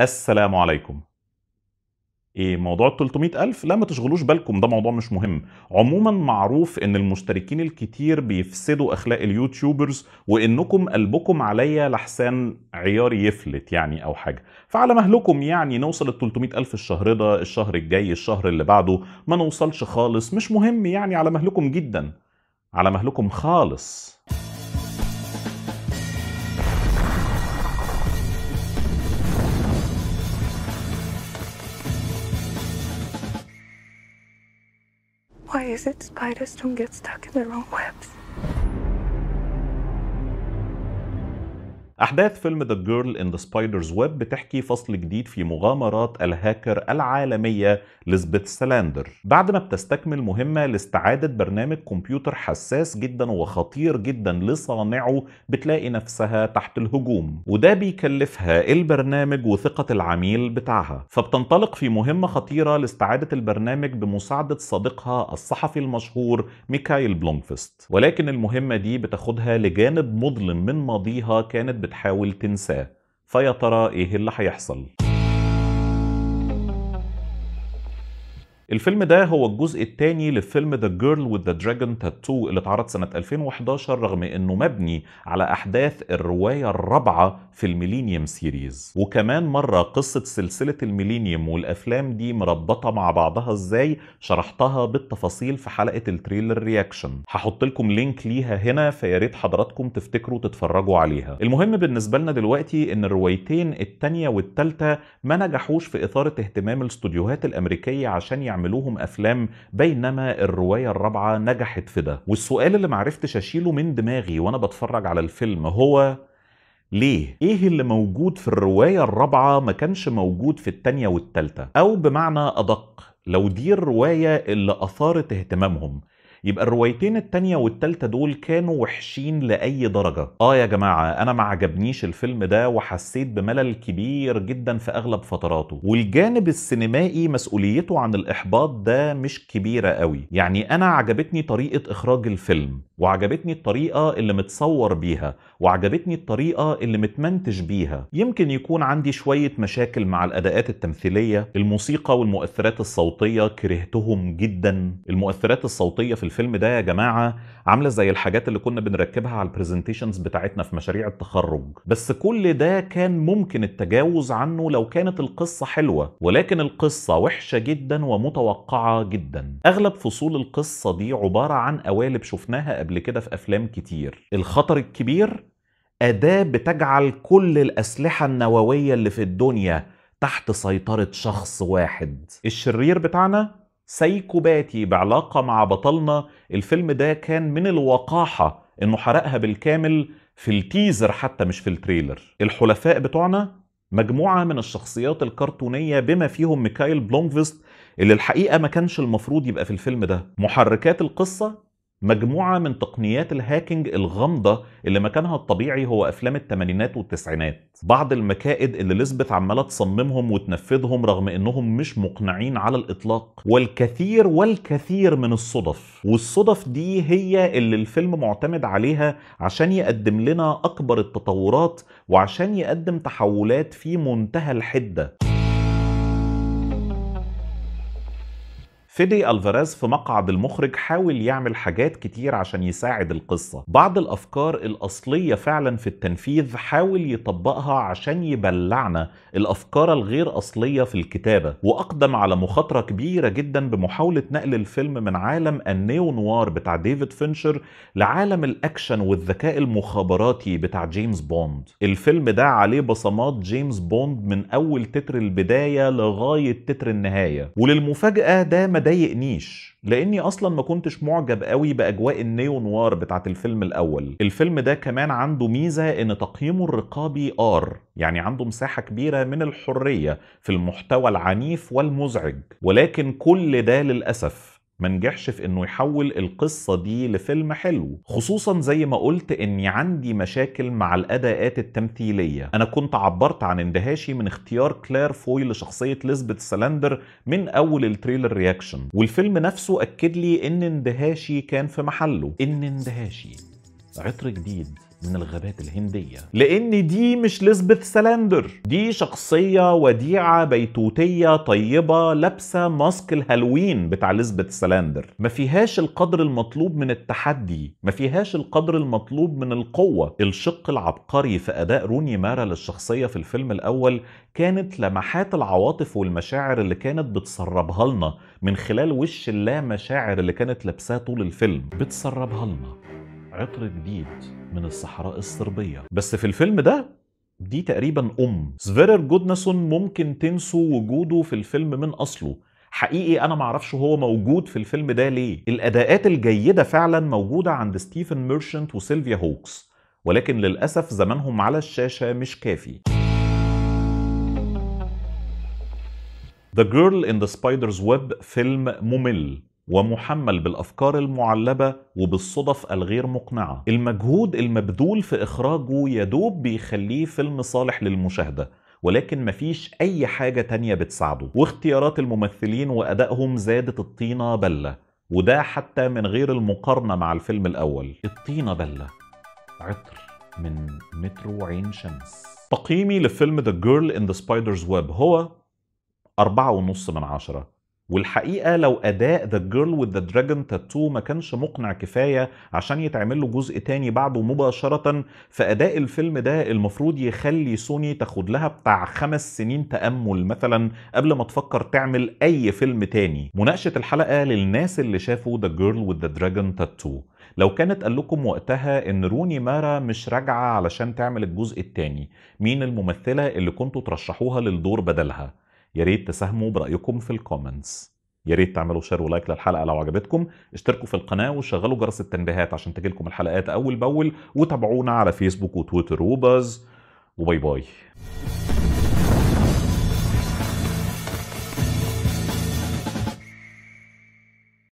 السلام عليكم ايه موضوع ال 300000 لا ما تشغلوش بالكم ده موضوع مش مهم عموما معروف ان المشتركين الكتير بيفسدوا اخلاق اليوتيوبرز وانكم قلبكم عليا لحسان عيار يفلت يعني او حاجه فعلى مهلكم يعني نوصل ال 300000 الشهر ده الشهر الجاي الشهر اللي بعده ما نوصلش خالص مش مهم يعني على مهلكم جدا على مهلكم خالص Why is it spiders don't get stuck in their own webs? أحداث فيلم ذا جيرل إن ذا سبايدرز ويب بتحكي فصل جديد في مغامرات الهاكر العالمية ليزبيث سلاندر بعد ما بتستكمل مهمة لاستعادة برنامج كمبيوتر حساس جدا وخطير جدا لصانعه بتلاقي نفسها تحت الهجوم وده بيكلفها البرنامج وثقة العميل بتاعها فبتنطلق في مهمة خطيرة لاستعادة البرنامج بمساعدة صديقها الصحفي المشهور ميكايل بلونفست ولكن المهمة دي بتاخدها لجانب مظلم من ماضيها كانت بتحاول تنساه فيا ترى ايه اللي هيحصل الفيلم ده هو الجزء الثاني لفيلم ذا جيرل وذ ذا دراجون تاتو اللي اتعرض سنه 2011 رغم انه مبني على احداث الروايه الرابعه في الميلينيوم سيريز وكمان مره قصه سلسله الميلينيوم والافلام دي مربطه مع بعضها ازاي شرحتها بالتفاصيل في حلقه التريلر رياكشن هحط لكم لينك ليها هنا فيا ريت حضراتكم تفتكروا تتفرجوا عليها المهم بالنسبه لنا دلوقتي ان الروايتين الثانيه والثالثه ما نجحوش في اثاره اهتمام الاستوديوهات الامريكيه عشان يعملوا يعملوهم افلام بينما الروايه الرابعه نجحت في ده والسؤال اللي معرفتش اشيله من دماغي وانا بتفرج على الفيلم هو ليه؟ ايه اللي موجود في الرواية الرابعة ما كانش موجود في التانية والتالتة؟ او بمعنى ادق لو دي الرواية اللي اثارت اهتمامهم يبقى الروايتين التانية والتالتة دول كانوا وحشين لأي درجة آه يا جماعة أنا ما عجبنيش الفيلم ده وحسيت بملل كبير جدا في أغلب فتراته والجانب السينمائي مسؤوليته عن الإحباط ده مش كبيرة قوي يعني أنا عجبتني طريقة إخراج الفيلم وعجبتني الطريقة اللي متصور بيها وعجبتني الطريقة اللي متمنتج بيها يمكن يكون عندي شوية مشاكل مع الأداءات التمثيلية الموسيقى والمؤثرات الصوتية كرهتهم جدا المؤثرات الصوتية في الفيلم ده يا جماعه عامله زي الحاجات اللي كنا بنركبها على البرزنتيشنز بتاعتنا في مشاريع التخرج بس كل ده كان ممكن التجاوز عنه لو كانت القصه حلوه ولكن القصه وحشه جدا ومتوقعه جدا اغلب فصول القصه دي عباره عن قوالب شفناها قبل كده في افلام كتير الخطر الكبير اداه بتجعل كل الاسلحه النوويه اللي في الدنيا تحت سيطره شخص واحد الشرير بتاعنا سايكوباتي بعلاقة مع بطلنا الفيلم ده كان من الوقاحة انه حرقها بالكامل في التيزر حتى مش في التريلر الحلفاء بتوعنا مجموعة من الشخصيات الكرتونية بما فيهم ميكايل بلونغفيست اللي الحقيقة ما كانش المفروض يبقى في الفيلم ده محركات القصة مجموعة من تقنيات الهاكينج الغامضة اللي مكانها الطبيعي هو أفلام الثمانينات والتسعينات بعض المكائد اللي لسبت عمالة تصممهم وتنفذهم رغم إنهم مش مقنعين على الإطلاق والكثير والكثير من الصدف والصدف دي هي اللي الفيلم معتمد عليها عشان يقدم لنا أكبر التطورات وعشان يقدم تحولات في منتهى الحده فيدي الفاريز في مقعد المخرج حاول يعمل حاجات كتير عشان يساعد القصة بعض الأفكار الأصلية فعلا في التنفيذ حاول يطبقها عشان يبلعنا الأفكار الغير أصلية في الكتابة وأقدم على مخاطرة كبيرة جدا بمحاولة نقل الفيلم من عالم النيو نوار بتاع ديفيد فينشر لعالم الأكشن والذكاء المخابراتي بتاع جيمس بوند الفيلم ده عليه بصمات جيمس بوند من أول تتر البداية لغاية تتر النهاية وللمفاجأة ده ضايقنيش لاني اصلا ما كنتش معجب قوي باجواء النيو نوار بتاعه الفيلم الاول الفيلم ده كمان عنده ميزه ان تقييمه الرقابي ار يعني عنده مساحه كبيره من الحريه في المحتوى العنيف والمزعج ولكن كل ده للاسف ما نجحش في انه يحول القصه دي لفيلم حلو خصوصا زي ما قلت اني عندي مشاكل مع الاداءات التمثيليه انا كنت عبرت عن اندهاشي من اختيار كلير فوي لشخصيه ليزبت سلاندر من اول التريلر رياكشن والفيلم نفسه اكد لي ان اندهاشي كان في محله ان اندهاشي عطر جديد من الغابات الهندية لأن دي مش ليزبث سلاندر دي شخصية وديعة بيتوتية طيبة لابسة ماسك الهالوين بتاع ليزبث سلاندر ما فيهاش القدر المطلوب من التحدي ما فيهاش القدر المطلوب من القوة الشق العبقري في أداء روني مارا للشخصية في الفيلم الأول كانت لمحات العواطف والمشاعر اللي كانت بتسربها لنا من خلال وش اللامشاعر اللي كانت لابساه طول الفيلم بتسربها لنا عطر جديد من الصحراء الصربية بس في الفيلم ده دي تقريبا أم سفيرر جودنسون ممكن تنسوا وجوده في الفيلم من أصله حقيقي انا معرفش هو موجود في الفيلم ده ليه الاداءات الجيده فعلا موجوده عند ستيفن ميرشنت وسيلفيا هوكس ولكن للاسف زمانهم على الشاشه مش كافي The Girl in the Spider's Web فيلم ممل ومحمل بالأفكار المعلبة وبالصدف الغير مقنعة المجهود المبذول في إخراجه يدوب بيخليه فيلم صالح للمشاهدة ولكن مفيش أي حاجة تانية بتساعده واختيارات الممثلين وأدائهم زادت الطينة بلة وده حتى من غير المقارنة مع الفيلم الأول الطينة بلة عطر من مترو عين شمس تقييمي لفيلم The Girl in the Spider's Web هو أربعة ونص من عشرة والحقيقه لو اداء ذا جيرل وذ ذا دراجون تاتو ما كانش مقنع كفايه عشان يتعمل له جزء تاني بعده مباشره فاداء الفيلم ده المفروض يخلي سوني تاخد لها بتاع خمس سنين تامل مثلا قبل ما تفكر تعمل اي فيلم تاني مناقشه الحلقه للناس اللي شافوا ذا جيرل وذ ذا دراجون تاتو لو كانت قال لكم وقتها ان روني مارا مش راجعه علشان تعمل الجزء التاني مين الممثله اللي كنتوا ترشحوها للدور بدلها يا ريت تساهموا برايكم في الكومنتس يا ريت تعملوا شير ولايك للحلقه لو عجبتكم اشتركوا في القناه وشغلوا جرس التنبيهات عشان تجيلكم الحلقات اول باول وتابعونا على فيسبوك وتويتر وباز وباي باي